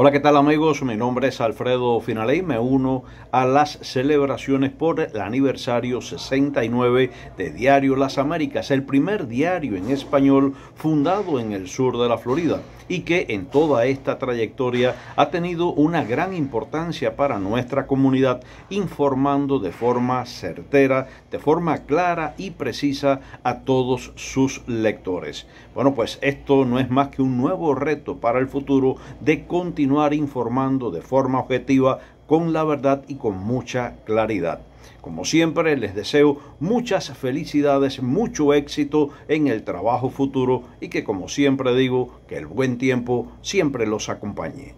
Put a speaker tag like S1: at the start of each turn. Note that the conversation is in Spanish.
S1: Hola, ¿qué tal amigos? Mi nombre es Alfredo Finaley. Me uno a las celebraciones por el aniversario 69 de Diario Las Américas, el primer diario en español fundado en el sur de la Florida y que en toda esta trayectoria ha tenido una gran importancia para nuestra comunidad, informando de forma certera, de forma clara y precisa a todos sus lectores. Bueno, pues esto no es más que un nuevo reto para el futuro de continuar informando de forma objetiva, con la verdad y con mucha claridad. Como siempre, les deseo muchas felicidades, mucho éxito en el trabajo futuro y que, como siempre digo, que el buen tiempo siempre los acompañe.